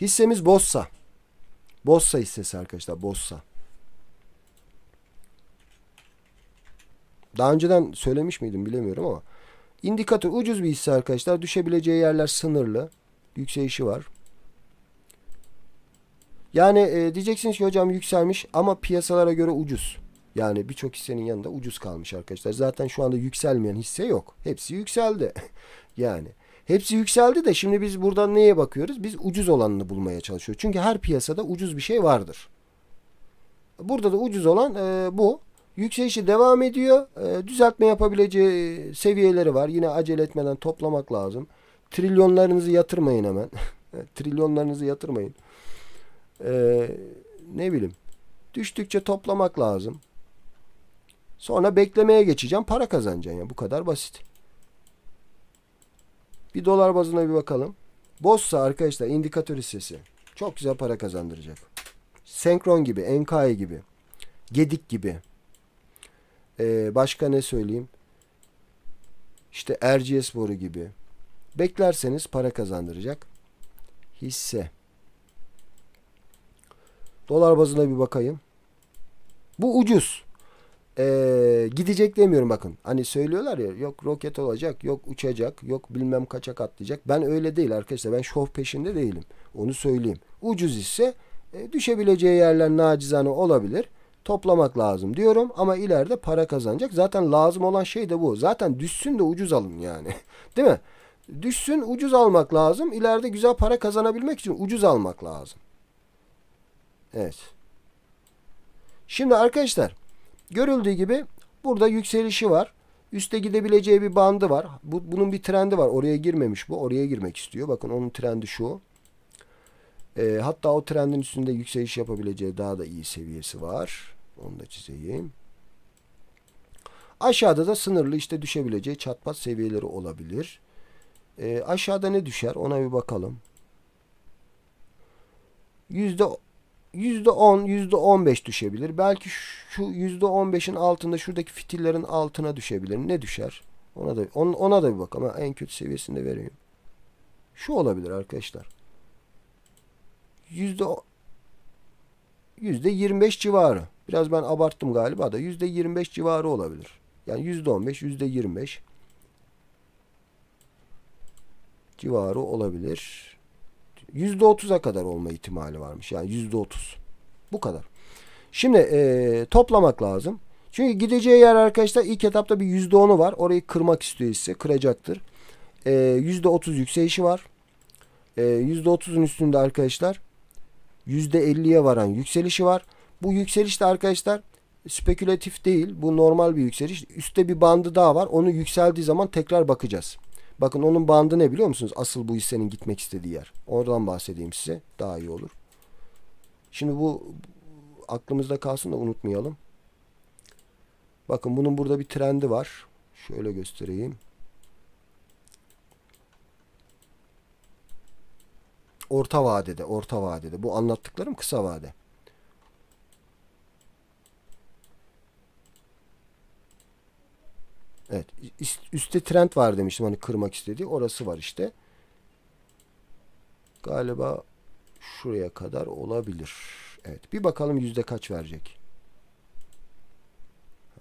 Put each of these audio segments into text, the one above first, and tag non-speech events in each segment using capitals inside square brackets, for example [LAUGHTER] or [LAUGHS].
Hissemiz Bossa. Bossa hissesi arkadaşlar. Bossa. Daha önceden söylemiş miydim bilemiyorum ama. indikatör ucuz bir hisse arkadaşlar. Düşebileceği yerler sınırlı. Yükselişi var. Yani e, diyeceksiniz ki hocam yükselmiş ama piyasalara göre ucuz. Yani birçok hissenin yanında ucuz kalmış arkadaşlar. Zaten şu anda yükselmeyen hisse yok. Hepsi yükseldi. [LAUGHS] yani Hepsi yükseldi de şimdi biz buradan neye bakıyoruz? Biz ucuz olanını bulmaya çalışıyoruz. Çünkü her piyasada ucuz bir şey vardır. Burada da ucuz olan e, bu. Yükselişi devam ediyor. E, düzeltme yapabileceği seviyeleri var. Yine acele etmeden toplamak lazım. Trilyonlarınızı yatırmayın hemen. [LAUGHS] Trilyonlarınızı yatırmayın. E, ne bileyim. Düştükçe toplamak lazım. Sonra beklemeye geçeceğim. Para kazanacaksın ya. Bu kadar basit. Bir dolar bazına bir bakalım. Bossa arkadaşlar indikatör hissesi. Çok güzel para kazandıracak. Senkron gibi, NKI gibi. Gedik gibi. Ee, başka ne söyleyeyim? İşte RGS boru gibi. Beklerseniz para kazandıracak. Hisse. Dolar bazına bir bakayım. Bu ucuz e, gidecek demiyorum bakın. Hani söylüyorlar ya yok roket olacak, yok uçacak, yok bilmem kaçak atlayacak. Ben öyle değil arkadaşlar. Ben şov peşinde değilim. Onu söyleyeyim. Ucuz ise e, düşebileceği yerler nacizane olabilir. Toplamak lazım diyorum ama ileride para kazanacak. Zaten lazım olan şey de bu. Zaten düşsün de ucuz alın yani. [LAUGHS] değil mi? Düşsün ucuz almak lazım. İleride güzel para kazanabilmek için ucuz almak lazım. Evet. Şimdi arkadaşlar Görüldüğü gibi burada yükselişi var. Üste gidebileceği bir bandı var. Bu, bunun bir trendi var. Oraya girmemiş bu. Oraya girmek istiyor. Bakın onun trendi şu. E, hatta o trendin üstünde yükseliş yapabileceği daha da iyi seviyesi var. Onu da çizeyim. Aşağıda da sınırlı işte düşebileceği çatpat seviyeleri olabilir. E, aşağıda ne düşer ona bir bakalım. %10, %15 düşebilir. Belki şu %15'in altında şuradaki fitillerin altına düşebilir. Ne düşer? Ona da on, ona da bir bak ama en kötü seviyesinde vereyim. Şu olabilir arkadaşlar. Yüzde yüzde 25 civarı. Biraz ben abarttım galiba da yüzde 25 civarı olabilir. Yani yüzde 15, yüzde 25 civarı olabilir. %30'a kadar olma ihtimali varmış. Yani %30. Bu kadar. Şimdi e, toplamak lazım. Çünkü gideceği yer arkadaşlar ilk etapta bir %10'u var. Orayı kırmak istiyor ise Kıracaktır. E, %30 yükselişi var. E, %30'un üstünde arkadaşlar %50'ye varan yükselişi var. Bu yükseliş de arkadaşlar spekülatif değil. Bu normal bir yükseliş. Üste bir bandı daha var. Onu yükseldiği zaman tekrar bakacağız. Bakın onun bandı ne biliyor musunuz? Asıl bu hissenin gitmek istediği yer. Oradan bahsedeyim size. Daha iyi olur. Şimdi bu aklımızda kalsın da unutmayalım. Bakın bunun burada bir trendi var. Şöyle göstereyim. Orta vadede, orta vadede. Bu anlattıklarım kısa vade. Evet. üstte trend var demiştim hani kırmak istediği. Orası var işte. Galiba şuraya kadar olabilir. Evet. Bir bakalım yüzde kaç verecek.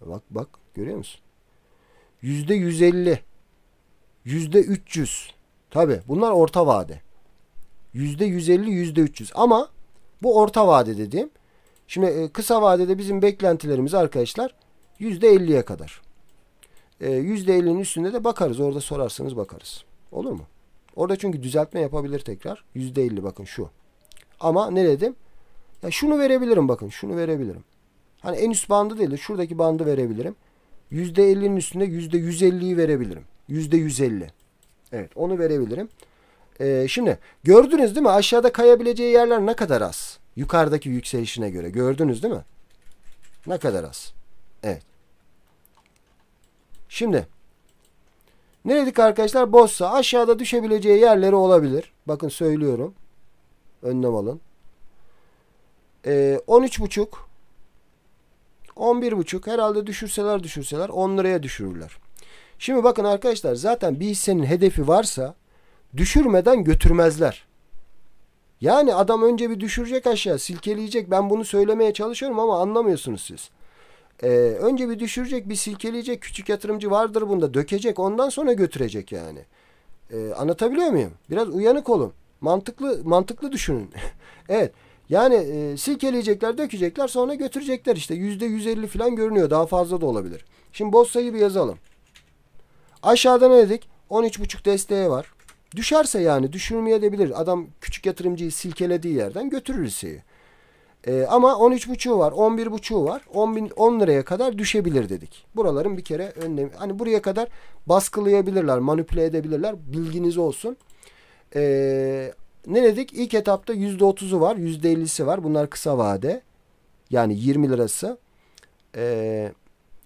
Bak bak görüyor musun? Yüzde 150. Yüzde üç yüz. Tabi bunlar orta vade. Yüzde 150 yüzde üç yüz. Ama bu orta vade dediğim. Şimdi e, kısa vadede bizim beklentilerimiz arkadaşlar yüzde elliye kadar. E, ee, %50'nin üstünde de bakarız. Orada sorarsanız bakarız. Olur mu? Orada çünkü düzeltme yapabilir tekrar. %50 bakın şu. Ama ne dedim? Ya şunu verebilirim bakın. Şunu verebilirim. Hani en üst bandı değil de şuradaki bandı verebilirim. %50'nin üstünde %150'yi verebilirim. %150. Evet onu verebilirim. Ee, şimdi gördünüz değil mi? Aşağıda kayabileceği yerler ne kadar az? Yukarıdaki yükselişine göre. Gördünüz değil mi? Ne kadar az? Evet. Şimdi ne dedik arkadaşlar? Bossa aşağıda düşebileceği yerleri olabilir. Bakın söylüyorum. Önlem alın. Ee, 13.5 11.5 herhalde düşürseler düşürseler 10 liraya düşürürler. Şimdi bakın arkadaşlar zaten bir hissenin hedefi varsa düşürmeden götürmezler. Yani adam önce bir düşürecek aşağı silkeleyecek. Ben bunu söylemeye çalışıyorum ama anlamıyorsunuz siz. Ee, önce bir düşürecek, bir silkeleyecek. Küçük yatırımcı vardır bunda. Dökecek. Ondan sonra götürecek yani. Ee, anlatabiliyor muyum? Biraz uyanık olun. Mantıklı mantıklı düşünün. [LAUGHS] evet. Yani e, silkeleyecekler, dökecekler, sonra götürecekler işte. Yüzde 150 falan görünüyor. Daha fazla da olabilir. Şimdi borsayı bir yazalım. Aşağıda ne dedik? 13.5 desteği var. Düşerse yani düşürmeye de bilir. Adam küçük yatırımcıyı silkelediği yerden götürür hisseyi. E, ama 13.5'u var, 11.5'u var. 10, bin, 10 liraya kadar düşebilir dedik. Buraların bir kere önlem hani buraya kadar baskılayabilirler, manipüle edebilirler. Bilginiz olsun. E, ne dedik? İlk etapta %30'u var, %50'si var. Bunlar kısa vade. Yani 20 lirası. E,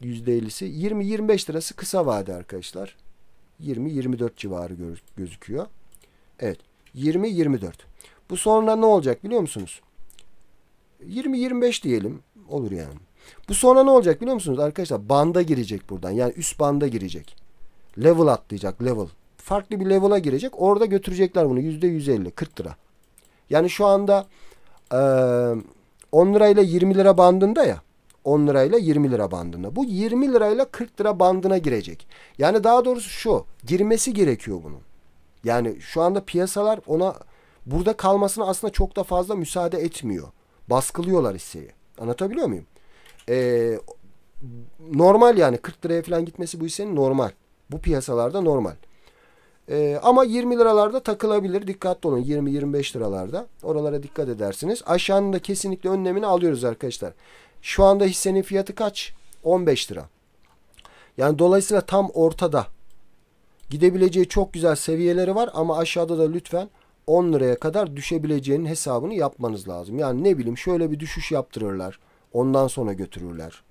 %50'si. 20-25 lirası kısa vade arkadaşlar. 20-24 civarı gözüküyor. Evet. 20-24. Bu sonra ne olacak biliyor musunuz? 20-25 diyelim. Olur yani. Bu sonra ne olacak biliyor musunuz arkadaşlar? Banda girecek buradan. Yani üst banda girecek. Level atlayacak level. Farklı bir level'a girecek. Orada götürecekler bunu. %150 40 lira. Yani şu anda e, 10 lirayla 20 lira bandında ya. 10 lirayla 20 lira bandında. Bu 20 lirayla 40 lira bandına girecek. Yani daha doğrusu şu. Girmesi gerekiyor bunun. Yani şu anda piyasalar ona burada kalmasına aslında çok da fazla müsaade etmiyor. Baskılıyorlar hisseyi. Anlatabiliyor muyum? Ee, normal yani 40 liraya falan gitmesi bu hissenin normal. Bu piyasalarda normal. Ee, ama 20 liralarda takılabilir. Dikkatli olun 20-25 liralarda. Oralara dikkat edersiniz. Aşağının da kesinlikle önlemini alıyoruz arkadaşlar. Şu anda hissenin fiyatı kaç? 15 lira. Yani dolayısıyla tam ortada. Gidebileceği çok güzel seviyeleri var ama aşağıda da lütfen 10 liraya kadar düşebileceğinin hesabını yapmanız lazım. Yani ne bileyim şöyle bir düşüş yaptırırlar. Ondan sonra götürürler.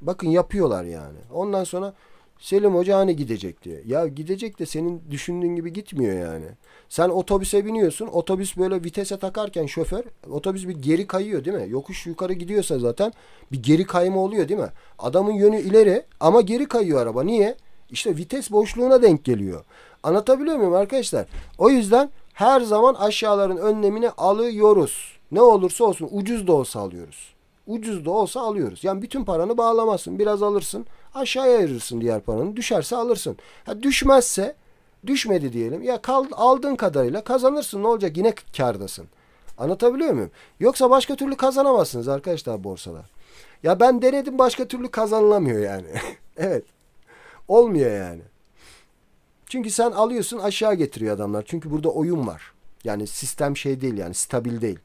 Bakın yapıyorlar yani. Ondan sonra Selim Hoca hani gidecek diye. Ya gidecek de senin düşündüğün gibi gitmiyor yani. Sen otobüse biniyorsun. Otobüs böyle vitese takarken şoför otobüs bir geri kayıyor değil mi? Yokuş yukarı gidiyorsa zaten bir geri kayma oluyor değil mi? Adamın yönü ileri ama geri kayıyor araba. Niye? İşte vites boşluğuna denk geliyor. Anlatabiliyor muyum arkadaşlar? O yüzden her zaman aşağıların önlemini alıyoruz. Ne olursa olsun ucuz da olsa alıyoruz. Ucuz da olsa alıyoruz. Yani bütün paranı bağlamazsın. Biraz alırsın. Aşağıya ayırırsın diğer paranı. Düşerse alırsın. Ha, düşmezse düşmedi diyelim. Ya kal, aldığın kadarıyla kazanırsın. Ne olacak? Yine kardasın. Anlatabiliyor muyum? Yoksa başka türlü kazanamazsınız arkadaşlar borsada. Ya ben denedim başka türlü kazanılamıyor yani. [LAUGHS] evet. Olmuyor yani. Çünkü sen alıyorsun aşağı getiriyor adamlar. Çünkü burada oyun var. Yani sistem şey değil yani stabil değil.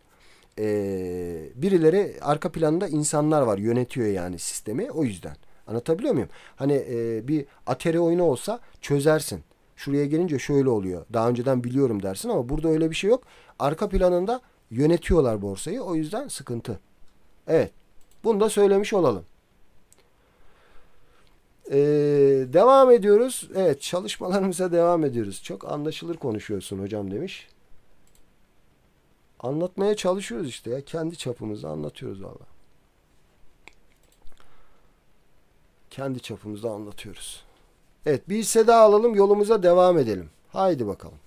Ee, birileri arka planında insanlar var yönetiyor yani sistemi o yüzden. Anlatabiliyor muyum? Hani e, bir atari oyunu olsa çözersin. Şuraya gelince şöyle oluyor. Daha önceden biliyorum dersin ama burada öyle bir şey yok. Arka planında yönetiyorlar borsayı. O yüzden sıkıntı. Evet. Bunu da söylemiş olalım. Ee, devam ediyoruz. Evet çalışmalarımıza devam ediyoruz. Çok anlaşılır konuşuyorsun hocam demiş. Anlatmaya çalışıyoruz işte ya. Kendi çapımızda anlatıyoruz valla. Kendi çapımızda anlatıyoruz. Evet bir hisse daha alalım yolumuza devam edelim. Haydi bakalım.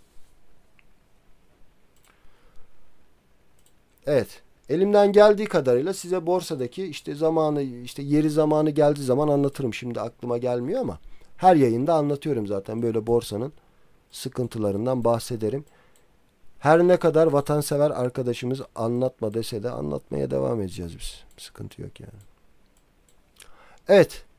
Evet. Elimden geldiği kadarıyla size borsadaki işte zamanı işte yeri zamanı geldiği zaman anlatırım. Şimdi aklıma gelmiyor ama her yayında anlatıyorum zaten böyle borsanın sıkıntılarından bahsederim. Her ne kadar vatansever arkadaşımız anlatma dese de anlatmaya devam edeceğiz biz. Sıkıntı yok yani. Evet.